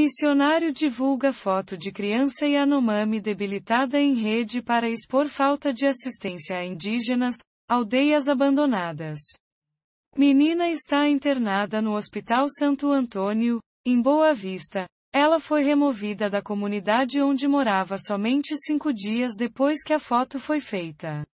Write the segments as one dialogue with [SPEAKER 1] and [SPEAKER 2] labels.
[SPEAKER 1] Missionário divulga foto de criança Yanomami debilitada em rede para expor falta de assistência a indígenas, aldeias abandonadas. Menina está internada no Hospital Santo Antônio, em Boa Vista. Ela foi removida da comunidade onde morava somente cinco dias depois que a foto foi feita.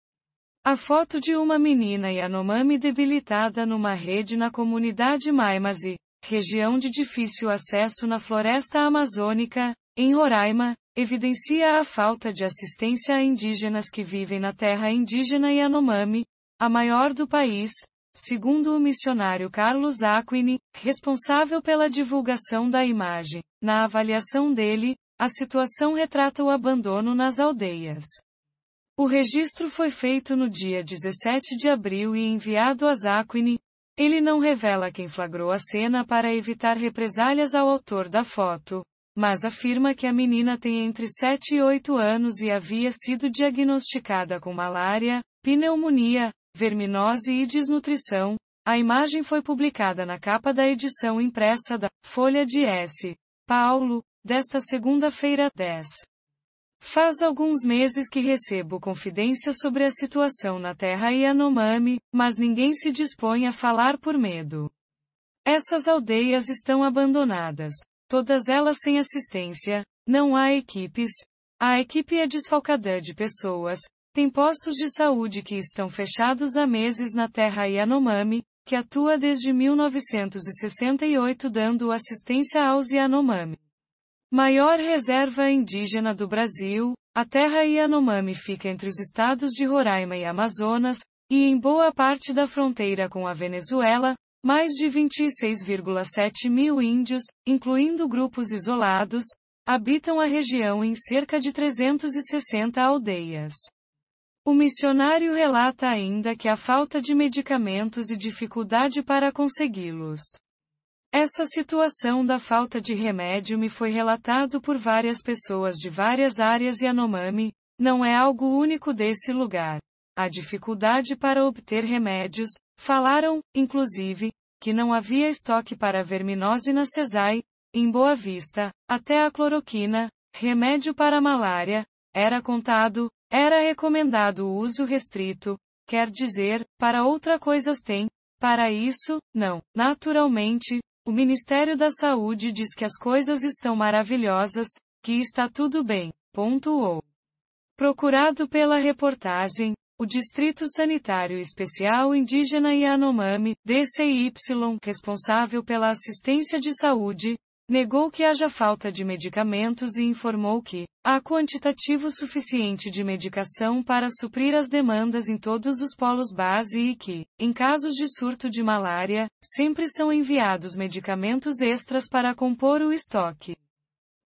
[SPEAKER 1] A foto de uma menina Yanomami debilitada numa rede na comunidade Maimazi, região de difícil acesso na floresta amazônica, em Roraima, evidencia a falta de assistência a indígenas que vivem na terra indígena Yanomami, a maior do país, segundo o missionário Carlos Aquini, responsável pela divulgação da imagem. Na avaliação dele, a situação retrata o abandono nas aldeias. O registro foi feito no dia 17 de abril e enviado a Aquini, ele não revela quem flagrou a cena para evitar represálias ao autor da foto, mas afirma que a menina tem entre 7 e 8 anos e havia sido diagnosticada com malária, pneumonia, verminose e desnutrição. A imagem foi publicada na capa da edição impressa da Folha de S. Paulo, desta segunda-feira, 10. Faz alguns meses que recebo confidências sobre a situação na terra Yanomami, mas ninguém se dispõe a falar por medo. Essas aldeias estão abandonadas, todas elas sem assistência, não há equipes, a equipe é desfalcada de pessoas, tem postos de saúde que estão fechados há meses na terra Yanomami, que atua desde 1968 dando assistência aos Yanomami. Maior reserva indígena do Brasil, a terra Yanomami fica entre os estados de Roraima e Amazonas, e em boa parte da fronteira com a Venezuela, mais de 26,7 mil índios, incluindo grupos isolados, habitam a região em cerca de 360 aldeias. O missionário relata ainda que a falta de medicamentos e dificuldade para consegui-los essa situação da falta de remédio me foi relatado por várias pessoas de várias áreas e anomami, não é algo único desse lugar. A dificuldade para obter remédios, falaram, inclusive, que não havia estoque para verminose na CESAI, em Boa Vista, até a cloroquina, remédio para malária, era contado, era recomendado o uso restrito, quer dizer, para outra coisas tem, para isso, não, naturalmente, o Ministério da Saúde diz que as coisas estão maravilhosas, que está tudo bem. Pontuou. Procurado pela reportagem, o Distrito Sanitário Especial Indígena Yanomami, DCY, responsável pela assistência de saúde, Negou que haja falta de medicamentos e informou que há quantitativo suficiente de medicação para suprir as demandas em todos os polos base e que, em casos de surto de malária, sempre são enviados medicamentos extras para compor o estoque.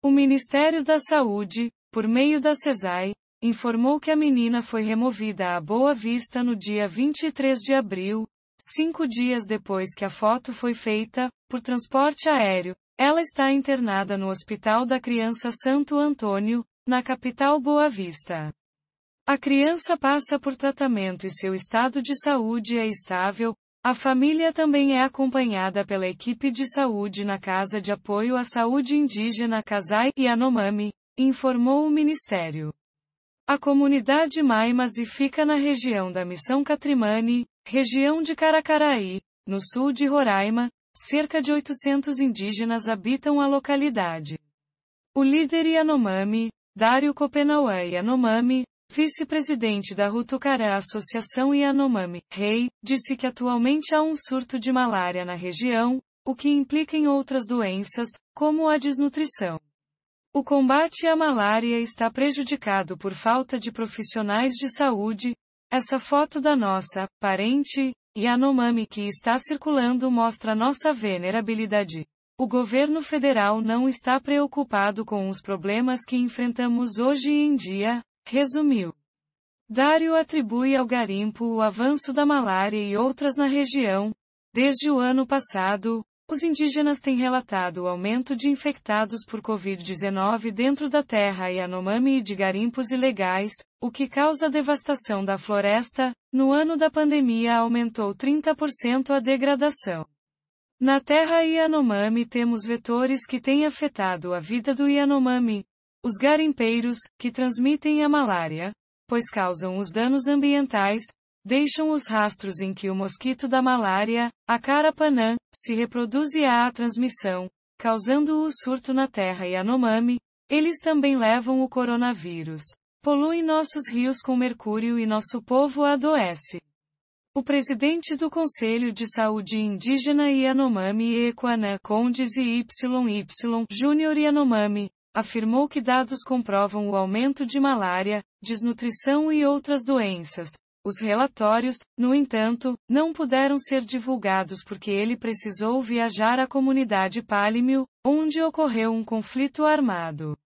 [SPEAKER 1] O Ministério da Saúde, por meio da CESAI, informou que a menina foi removida à Boa Vista no dia 23 de abril, cinco dias depois que a foto foi feita, por transporte aéreo, ela está internada no Hospital da Criança Santo Antônio, na capital Boa Vista. A criança passa por tratamento e seu estado de saúde é estável. A família também é acompanhada pela equipe de saúde na Casa de Apoio à Saúde Indígena Casai e Anomami, informou o Ministério. A comunidade e fica na região da Missão Catrimani, região de Caracaraí, no sul de Roraima, Cerca de 800 indígenas habitam a localidade. O líder Yanomami, Dário Copenauã Yanomami, vice-presidente da Rutucará Associação Yanomami, rei, disse que atualmente há um surto de malária na região, o que implica em outras doenças, como a desnutrição. O combate à malária está prejudicado por falta de profissionais de saúde. Essa foto da nossa parente e a Nomami que está circulando mostra nossa venerabilidade. O governo federal não está preocupado com os problemas que enfrentamos hoje em dia, resumiu. Dário atribui ao garimpo o avanço da malária e outras na região, desde o ano passado, os indígenas têm relatado o aumento de infectados por Covid-19 dentro da terra Yanomami e de garimpos ilegais, o que causa a devastação da floresta. No ano da pandemia aumentou 30% a degradação. Na terra Yanomami temos vetores que têm afetado a vida do Yanomami. Os garimpeiros, que transmitem a malária, pois causam os danos ambientais, deixam os rastros em que o mosquito da malária, a carapanã, se reproduz e há a transmissão, causando o surto na terra e anomami, eles também levam o coronavírus. Poluem nossos rios com mercúrio e nosso povo adoece. O presidente do Conselho de Saúde Indígena Yanomami e Equanã Condes e YY Júnior Yanomami, afirmou que dados comprovam o aumento de malária, desnutrição e outras doenças, os relatórios, no entanto, não puderam ser divulgados porque ele precisou viajar à comunidade Palimil, onde ocorreu um conflito armado.